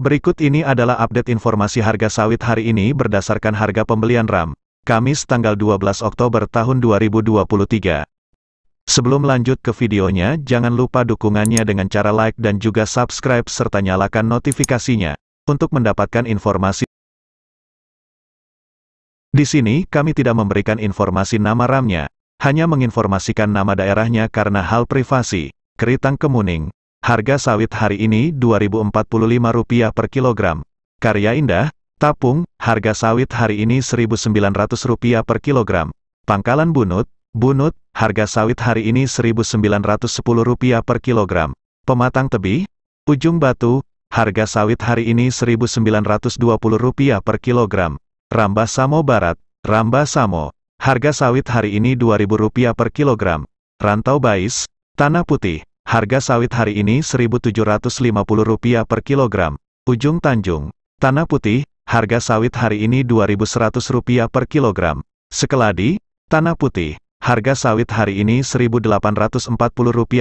Berikut ini adalah update informasi harga sawit hari ini berdasarkan harga pembelian RAM, Kamis tanggal 12 Oktober tahun 2023. Sebelum lanjut ke videonya, jangan lupa dukungannya dengan cara like dan juga subscribe serta nyalakan notifikasinya, untuk mendapatkan informasi di sini kami tidak memberikan informasi nama RAM-nya, hanya menginformasikan nama daerahnya karena hal privasi. Keritang Kemuning. Harga sawit hari ini Rp2.045 per kilogram. Karya Indah, Tapung, harga sawit hari ini Rp1.900 per kilogram. Pangkalan Bunut, Bunut, harga sawit hari ini Rp1.910 per kilogram. Pematang Tebi, Ujung Batu, harga sawit hari ini Rp1.920 per kilogram. Samo Barat, Samo, harga sawit hari ini Rp2.000 per kilogram. Rantau Bais, Tanah Putih, harga sawit hari ini Rp1.750 per kilogram. Ujung Tanjung, Tanah Putih, harga sawit hari ini Rp2.100 per kilogram. Sekeladi, Tanah Putih, harga sawit hari ini Rp1.840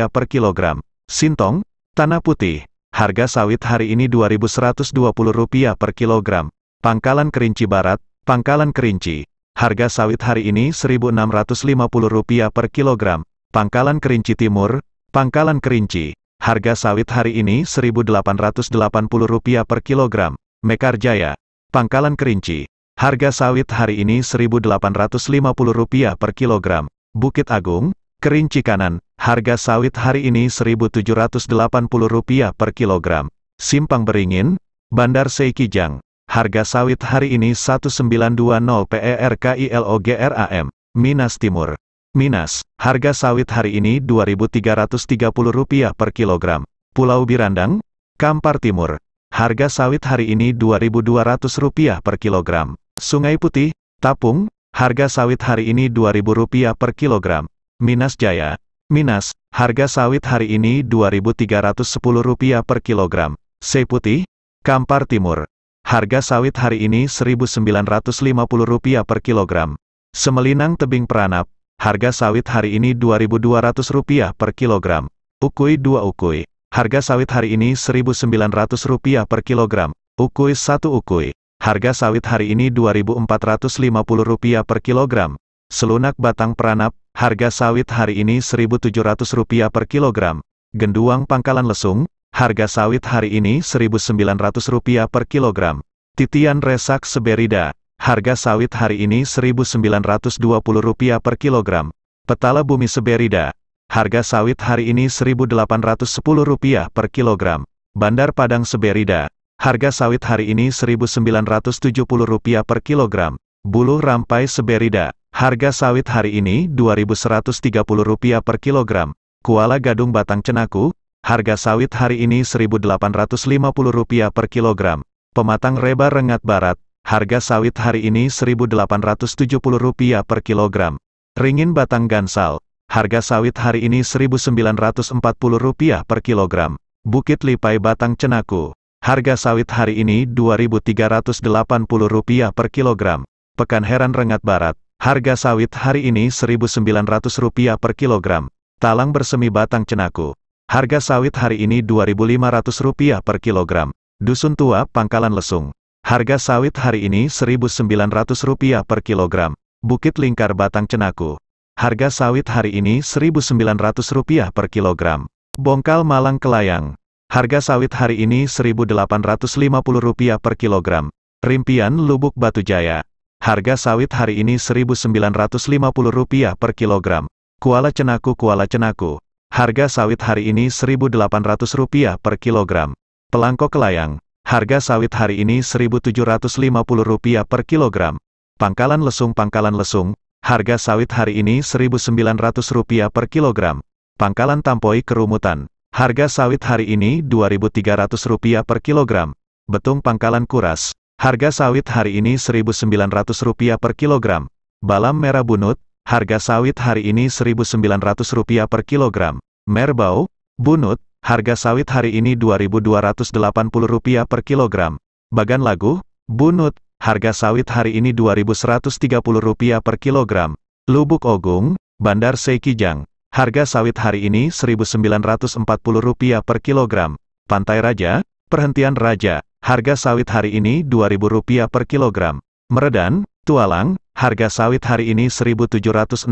per kilogram. Sintong, Tanah Putih, harga sawit hari ini Rp2.120 per kilogram. Pangkalan Kerinci Barat, Pangkalan Kerinci. Harga sawit hari ini Rp1.650 per kilogram. Pangkalan Kerinci Timur, Pangkalan Kerinci. Harga sawit hari ini Rp1.880 per kilogram. Mekar Jaya. Pangkalan Kerinci. Harga sawit hari ini Rp1.850 per kilogram. Bukit Agung, Kerinci Kanan. Harga sawit hari ini Rp1.780 per kilogram. Simpang Beringin, Bandar Seikijang. Harga sawit hari ini 1920 PERKILOGRAM, Minas Timur. Minas, harga sawit hari ini Rp2.330 per kilogram. Pulau Birandang, Kampar Timur. Harga sawit hari ini Rp2.200 per kilogram. Sungai Putih, Tapung, harga sawit hari ini Rp2.000 per kilogram. Minas Jaya, Minas, harga sawit hari ini Rp2.310 per kilogram. Sei Putih, Kampar Timur, Harga sawit hari ini Rp1.950 per kilogram. Semelinang tebing peranap, harga sawit hari ini Rp2.200 per kilogram. Ukui 2 ukui, harga sawit hari ini Rp1.900 per kilogram. Ukui 1 ukui, harga sawit hari ini Rp2.450 per kilogram. Selunak batang peranap, harga sawit hari ini Rp1.700 per kilogram. Genduang pangkalan lesung, Harga sawit hari ini Rp1.900 per kilogram. Titian Resak Seberida. Harga sawit hari ini Rp1.920 per kilogram. Petala Bumi Seberida. Harga sawit hari ini Rp1.810 per kilogram. Bandar Padang Seberida. Harga sawit hari ini Rp1.970 per kilogram. Buluh Rampai Seberida. Harga sawit hari ini Rp2.130 per kilogram. Kuala Gadung Batang Cenaku, Harga sawit hari ini Rp1.850 per kilogram. Pematang reba rengat barat, harga sawit hari ini Rp1.870 per kilogram. Ringin batang gansal, harga sawit hari ini Rp1.940 per kilogram. Bukit lipai batang cenaku, harga sawit hari ini Rp2.380 per kilogram. Pekan heran rengat barat, harga sawit hari ini Rp1.900 per kilogram. Talang bersemi batang cenaku, Harga sawit hari ini Rp2.500 per kilogram. Dusun Tua, Pangkalan Lesung. Harga sawit hari ini Rp1.900 per kilogram. Bukit Lingkar Batang Cenaku. Harga sawit hari ini Rp1.900 per kilogram. Bongkal Malang Kelayang. Harga sawit hari ini Rp1.850 per kilogram. Rimpian Lubuk Batu Jaya. Harga sawit hari ini Rp1.950 per kilogram. Kuala Cenaku Kuala Cenaku. Harga sawit hari ini Rp1.800 per kilogram. Pelangko kelayang, harga sawit hari ini Rp1.750 per kilogram. Pangkalan lesung pangkalan lesung, harga sawit hari ini Rp1.900 per kilogram. Pangkalan tampoi kerumutan, harga sawit hari ini Rp2.300 per kilogram. Betung pangkalan kuras, harga sawit hari ini Rp1.900 per kilogram. Balam merah bunut, harga sawit hari ini Rp1.900 per kilogram. Merbau, bunut, harga sawit hari ini Rp2.280 per kilogram. Bagan lagu, bunut, harga sawit hari ini Rp2.130 per kilogram. Lubuk Ogung, Bandar Seikijang, harga sawit hari ini Rp1.940 per kilogram. Pantai Raja, Perhentian Raja, harga sawit hari ini Rp2.000 per kilogram. Meredan, Tualang, Harga sawit hari ini Rp1.760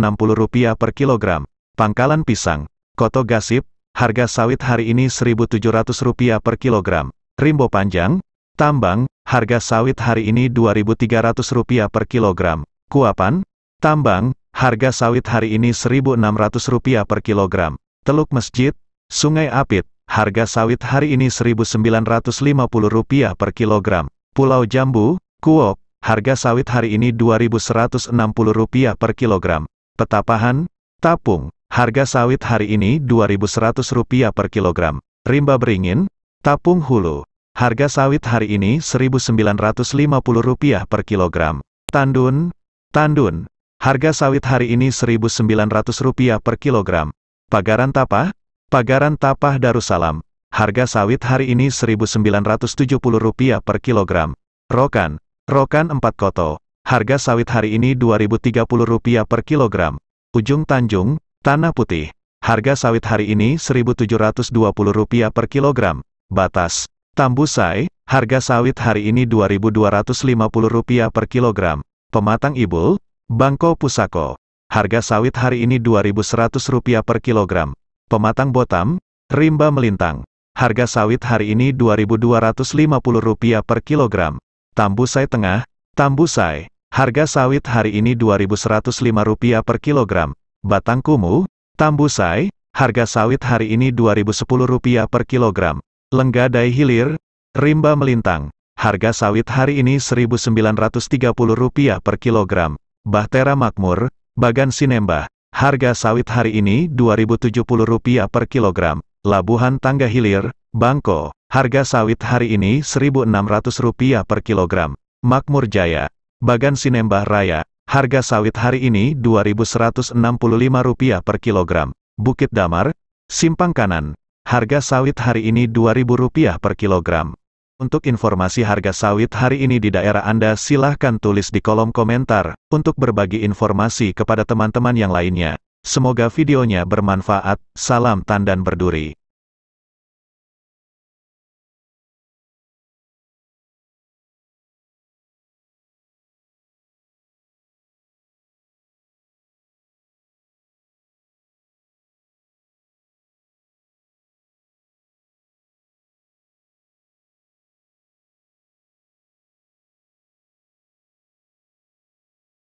per kilogram. Pangkalan pisang, Koto Gasip, harga sawit hari ini Rp1.700 per kilogram. Rimbo panjang, tambang, harga sawit hari ini Rp2.300 per kilogram. Kuapan, tambang, harga sawit hari ini Rp1.600 per kilogram. Teluk Masjid, Sungai Apit, harga sawit hari ini Rp1.950 per kilogram. Pulau Jambu, Kuop, harga sawit hari ini Rp2.160 per kilogram. Petapahan, tapung, harga sawit hari ini Rp2.100 per kilogram. Rimba beringin, tapung hulu, harga sawit hari ini Rp1.950 per kilogram. Tandun, tandun, harga sawit hari ini Rp1.900 per kilogram. Pagaran tapah, pagaran tapah Darussalam, harga sawit hari ini Rp1.970 per kilogram. Rokan, Rokan 4 Koto. Harga sawit hari ini Rp2.030 per kilogram. Ujung Tanjung, Tanah Putih. Harga sawit hari ini Rp1.720 per kilogram. Batas. Tambusai, harga sawit hari ini Rp2.250 per kilogram. Pematang Ibul, Bangko Pusako. Harga sawit hari ini Rp2.100 per kilogram. Pematang Botam, Rimba Melintang. Harga sawit hari ini Rp2.250 per kilogram. Tambusai Tengah, Tambusai, harga sawit hari ini Rp2.105 per kilogram, batang kumu, Tambusai, harga sawit hari ini Rp2.010 per kilogram, lenggadai hilir, rimba melintang, harga sawit hari ini Rp1.930 per kilogram, bahtera makmur, bagan sinembah, harga sawit hari ini Rp2.070 per kilogram, labuhan tangga hilir, bangko. Harga sawit hari ini Rp1.600 per kilogram. Makmur Jaya, Bagan Sinembah Raya, harga sawit hari ini Rp2.165 per kilogram. Bukit Damar, Simpang Kanan, harga sawit hari ini Rp2.000 per kilogram. Untuk informasi harga sawit hari ini di daerah Anda silahkan tulis di kolom komentar, untuk berbagi informasi kepada teman-teman yang lainnya. Semoga videonya bermanfaat, salam tandan berduri.